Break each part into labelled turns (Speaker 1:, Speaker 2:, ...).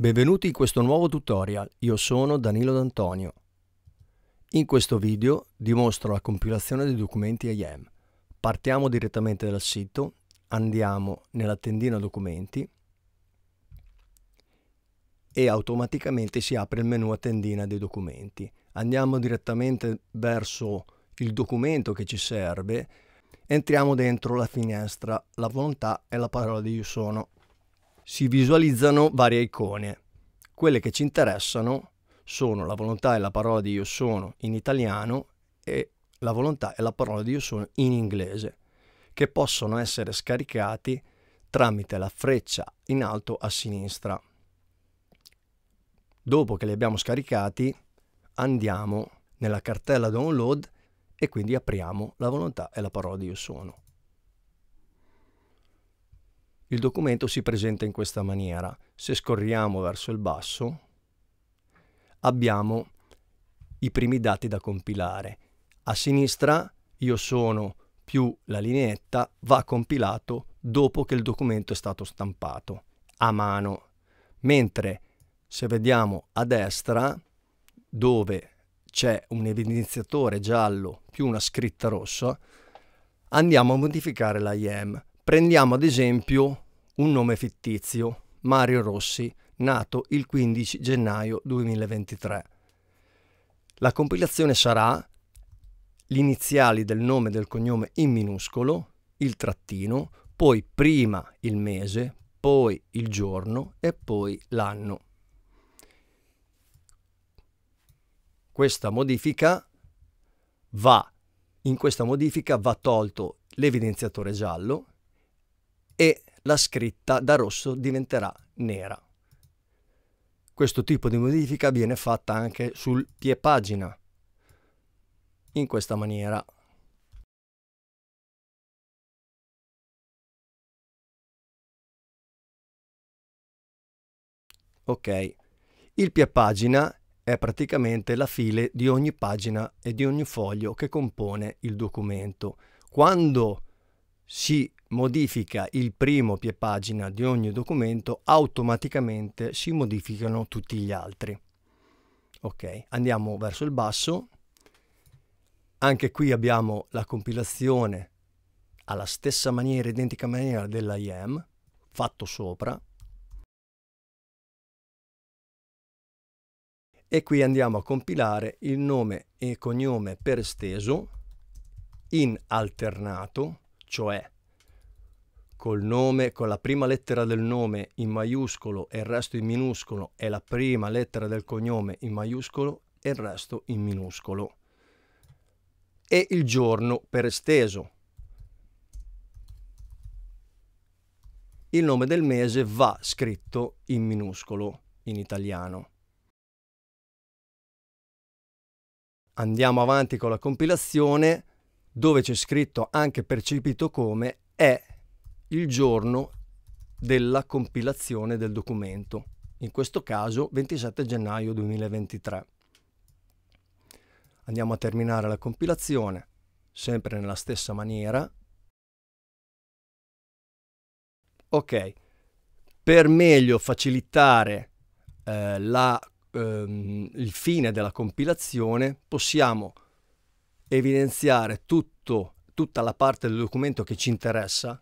Speaker 1: Benvenuti in questo nuovo tutorial, io sono Danilo D'Antonio. In questo video dimostro la compilazione dei documenti IAM. Partiamo direttamente dal sito, andiamo nella tendina documenti e automaticamente si apre il menu a tendina dei documenti. Andiamo direttamente verso il documento che ci serve, entriamo dentro la finestra, la volontà e la parola di io sono si visualizzano varie icone. Quelle che ci interessano sono la volontà e la parola di io sono in italiano e la volontà e la parola di io sono in inglese, che possono essere scaricati tramite la freccia in alto a sinistra. Dopo che li abbiamo scaricati, andiamo nella cartella download e quindi apriamo la volontà e la parola di io sono. Il documento si presenta in questa maniera. Se scorriamo verso il basso, abbiamo i primi dati da compilare. A sinistra io sono più la lineetta va compilato dopo che il documento è stato stampato a mano. Mentre se vediamo a destra dove c'è un evidenziatore giallo più una scritta rossa, andiamo a modificare la IEM. Prendiamo ad esempio un nome fittizio, Mario Rossi, nato il 15 gennaio 2023. La compilazione sarà gli iniziali del nome e del cognome in minuscolo, il trattino, poi prima il mese, poi il giorno e poi l'anno. Questa modifica va in questa modifica va tolto l'evidenziatore giallo e la scritta da rosso diventerà nera. Questo tipo di modifica viene fatta anche sul pie pagina, in questa maniera. Ok, il pie pagina è praticamente la file di ogni pagina e di ogni foglio che compone il documento. Quando si modifica il primo piepagina di ogni documento, automaticamente si modificano tutti gli altri. Ok, andiamo verso il basso. Anche qui abbiamo la compilazione alla stessa maniera, identica maniera dell'IAM, fatto sopra. E qui andiamo a compilare il nome e cognome per esteso in alternato cioè col nome, con la prima lettera del nome in maiuscolo e il resto in minuscolo e la prima lettera del cognome in maiuscolo e il resto in minuscolo. E il giorno per esteso. Il nome del mese va scritto in minuscolo in italiano. Andiamo avanti con la compilazione dove c'è scritto anche percepito come è il giorno della compilazione del documento, in questo caso 27 gennaio 2023. Andiamo a terminare la compilazione sempre nella stessa maniera. Ok, per meglio facilitare eh, la, ehm, il fine della compilazione possiamo evidenziare tutto, tutta la parte del documento che ci interessa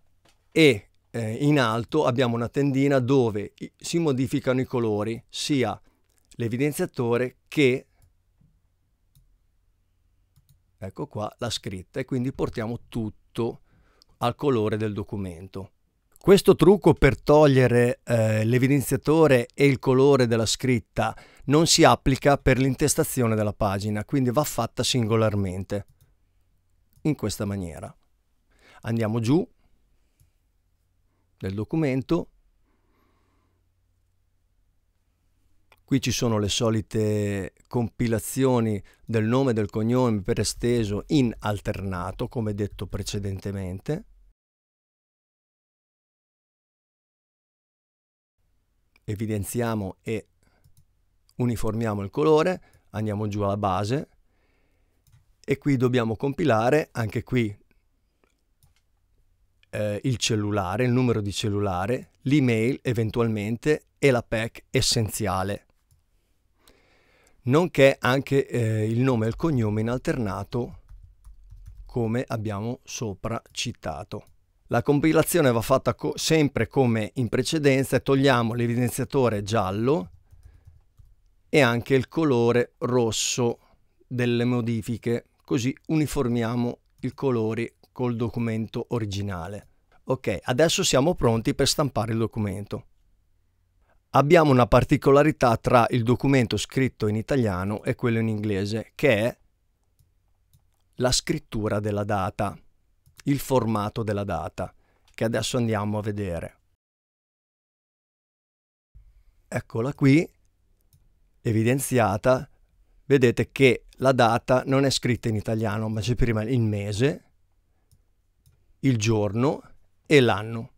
Speaker 1: e eh, in alto abbiamo una tendina dove si modificano i colori sia l'evidenziatore che ecco qua la scritta e quindi portiamo tutto al colore del documento. Questo trucco per togliere eh, l'evidenziatore e il colore della scritta non si applica per l'intestazione della pagina, quindi va fatta singolarmente, in questa maniera. Andiamo giù del documento, qui ci sono le solite compilazioni del nome e del cognome per esteso in alternato, come detto precedentemente. evidenziamo e uniformiamo il colore, andiamo giù alla base e qui dobbiamo compilare anche qui eh, il cellulare, il numero di cellulare, l'email eventualmente e la PEC essenziale, nonché anche eh, il nome e il cognome in alternato come abbiamo sopra citato. La compilazione va fatta co sempre come in precedenza e togliamo l'evidenziatore giallo e anche il colore rosso delle modifiche, così uniformiamo i colori col documento originale. Ok, adesso siamo pronti per stampare il documento. Abbiamo una particolarità tra il documento scritto in italiano e quello in inglese, che è la scrittura della data il formato della data, che adesso andiamo a vedere. Eccola qui, evidenziata. Vedete che la data non è scritta in italiano, ma c'è prima il mese, il giorno e l'anno.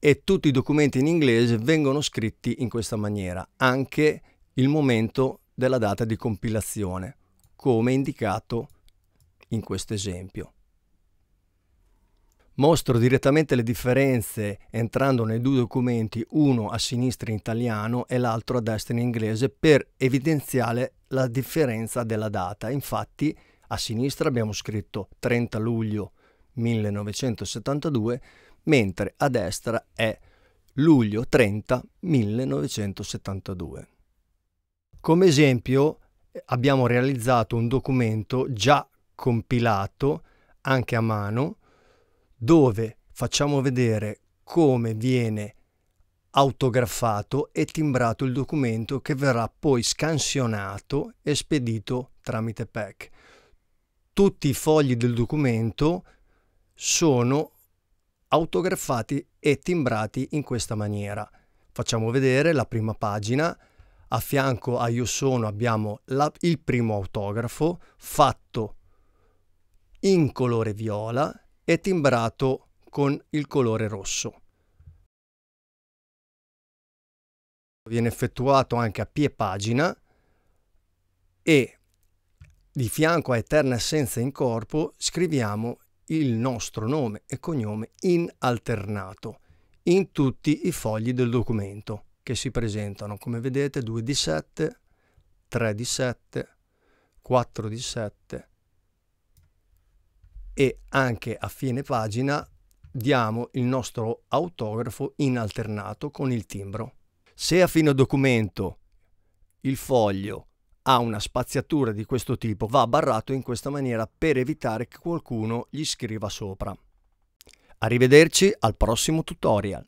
Speaker 1: E tutti i documenti in inglese vengono scritti in questa maniera, anche il momento della data di compilazione, come indicato in questo esempio. Mostro direttamente le differenze entrando nei due documenti, uno a sinistra in italiano e l'altro a destra in inglese, per evidenziare la differenza della data. Infatti a sinistra abbiamo scritto 30 luglio 1972, mentre a destra è luglio 30 1972. Come esempio abbiamo realizzato un documento già compilato anche a mano dove facciamo vedere come viene autografato e timbrato il documento che verrà poi scansionato e spedito tramite PEC. Tutti i fogli del documento sono autografati e timbrati in questa maniera. Facciamo vedere la prima pagina, a fianco a Io sono abbiamo la, il primo autografo fatto in colore viola e timbrato con il colore rosso. Viene effettuato anche a pie pagina e di fianco a Eterna Essenza in Corpo scriviamo il nostro nome e cognome in alternato in tutti i fogli del documento che si presentano come vedete 2 di 7 3 di 7 4 di 7 e anche a fine pagina diamo il nostro autografo in alternato con il timbro. Se a fine documento il foglio ha una spaziatura di questo tipo, va barrato in questa maniera per evitare che qualcuno gli scriva sopra. Arrivederci al prossimo tutorial.